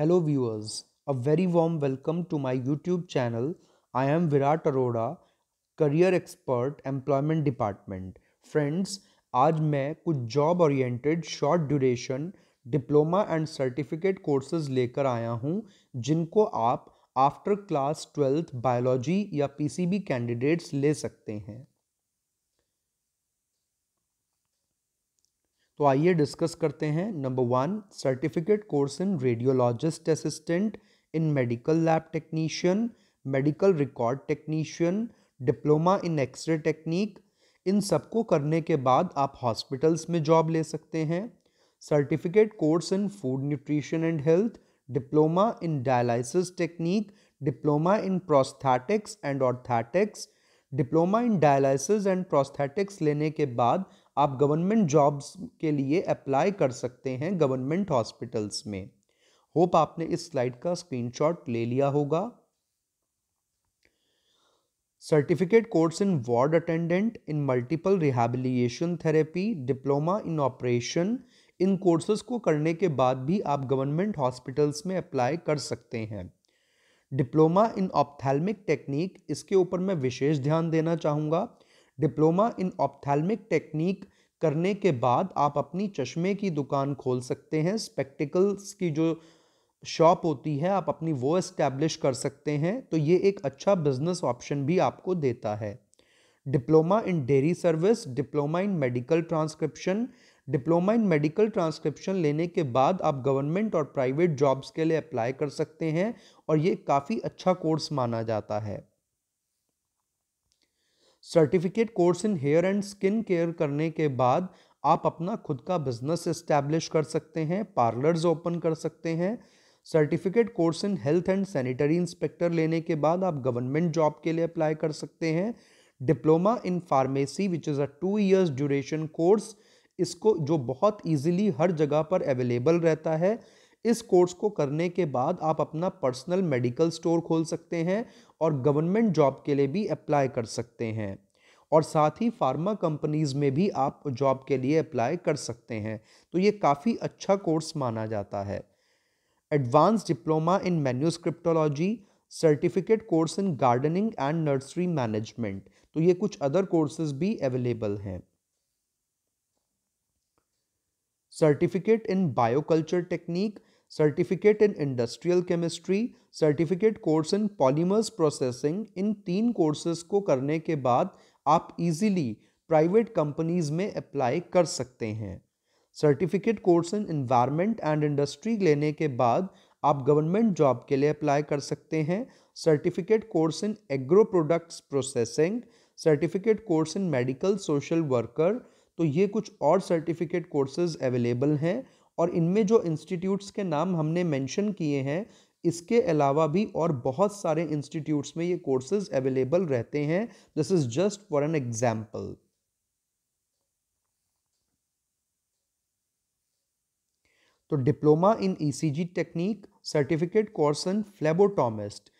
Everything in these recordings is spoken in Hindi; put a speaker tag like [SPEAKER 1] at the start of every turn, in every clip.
[SPEAKER 1] hello viewers a very warm welcome to my YouTube channel I am Virat Arora career expert employment department friends आज मैं कुछ job oriented short duration diploma and certificate courses लेकर आया हूँ जिनको आप आफ्टर क्लास ट्वेल्थ बायोलॉजी या पीसीबी कैंडिडेट्स ले सकते हैं तो आइए डिस्कस करते हैं number one certificate course in radiologist assistant in medical lab technician medical record technician diploma in x-ray technique इन सबको करने के बाद आप हॉस्पिटल्स में जॉब ले सकते हैं certificate course in food nutrition and health diploma in dialysis technique diploma in prosthetics and orthotics diploma in dialysis and prosthetics लेने के बाद आप गवर्नमेंट जॉब्स के लिए अप्लाई कर सकते हैं गवर्नमेंट हॉस्पिटल्स में होप आपने इस स्लाइड का स्क्रीनशॉट ले लिया होगा certificate course in ward attendant in multiple rehabilitation therapy diploma in operation इन कोर्सेज को करने के बाद भी आप गवर्नमेंट हॉस्पिटल्स में अप्लाई कर सकते हैं डिप्लोमा इन ऑप्थेलमिक टेक्निक इसके ऊपर मैं विशेष ध्यान देना चाहूँगा डिप्लोमा इन ऑप्थेलमिक टेक्निक करने के बाद आप अपनी चश्मे की दुकान खोल सकते हैं स्पेक्टिकल्स की जो शॉप होती है आप अपनी वो इस्टेब्लिश कर सकते हैं तो ये एक अच्छा बिजनेस ऑप्शन भी आपको देता है diploma in dairy service diploma in medical transcription diploma in medical transcription लेने के बाद आप गवर्नमेंट और प्राइवेट जॉब्स के लिए अप्लाई कर सकते हैं और ये काफ़ी अच्छा कोर्स माना जाता है certificate course in hair and skin care करने के बाद आप अपना खुद का बिजनेस इस्टेब्लिश कर सकते हैं पार्लर्स ओपन कर सकते हैं certificate course in health and sanitary inspector लेने के बाद आप गवर्नमेंट जॉब के लिए अप्लाई कर सकते हैं diploma in pharmacy which is a two years duration course इसको जो बहुत इजीली हर जगह पर अवेलेबल रहता है इस कोर्स को करने के बाद आप अपना पर्सनल मेडिकल स्टोर खोल सकते हैं और गवर्नमेंट जॉब के लिए भी अप्लाई कर सकते हैं और साथ ही फार्मा कंपनीज़ में भी आप जॉब के लिए अप्लाई कर सकते हैं तो ये काफ़ी अच्छा कोर्स माना जाता है advance diploma in manuscriptology certificate course in gardening and nursery management तो ये कुछ अदर कोर्सेज भी अवेलेबल हैं certificate in bioculture technique certificate in industrial chemistry certificate course in polymers processing इन तीन कोर्सेज को करने के बाद आप इजीली प्राइवेट कंपनीज में अप्लाई कर सकते हैं certificate course in environment and industry लेने के बाद आप गवर्नमेंट जॉब के लिए अप्लाई कर सकते हैं certificate course in agro products processing certificate course in medical social worker तो ये कुछ और सर्टिफिकेट कोर्सेज अवेलेबल हैं और इनमें जो इंस्टीट्यूट्स के नाम हमने मेंशन किए हैं इसके अलावा भी और बहुत सारे इंस्टीट्यूट्स में ये कोर्सेज अवेलेबल रहते हैं this is just for an example तो diploma in ECG technique certificate course in phlebotomist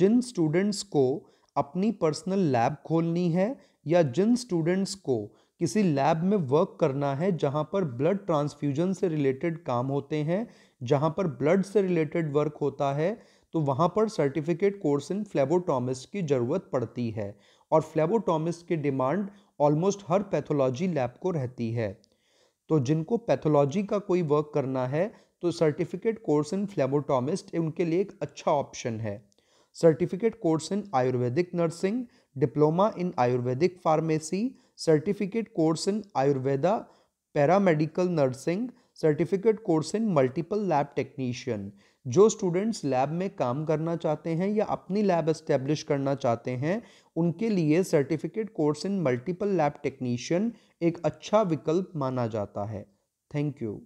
[SPEAKER 1] जिन स्टूडेंट्स को अपनी पर्सनल लैब खोलनी है या जिन स्टूडेंट्स को किसी लैब में वर्क करना है जहाँ पर ब्लड ट्रांसफ्यूजन से रिलेटेड काम होते हैं जहाँ पर ब्लड से रिलेटेड वर्क होता है तो वहाँ पर सर्टिफिकेट कोर्स इन फ्लेबोटॉमिस्ट की ज़रूरत पड़ती है और फ्लेबोटॉमिस्ट की डिमांड ऑलमोस्ट हर पैथोलॉजी लैब को रहती है तो जिनको पैथोलॉजी का कोई वर्क करना है तो सर्टिफिकेट कोर्स इन फ्लेबोटॉमिस्ट उनके लिए एक अच्छा ऑप्शन है certificate course in ayurvedic nursing diploma in ayurvedic pharmacy certificate course in Ayurveda paramedical nursing certificate course in multiple lab technician जो स्टूडेंट्स लैब में काम करना चाहते हैं या अपनी लैब इस्टेब्लिश करना चाहते हैं उनके लिए certificate course in multiple lab technician एक अच्छा विकल्प माना जाता है थैंक यू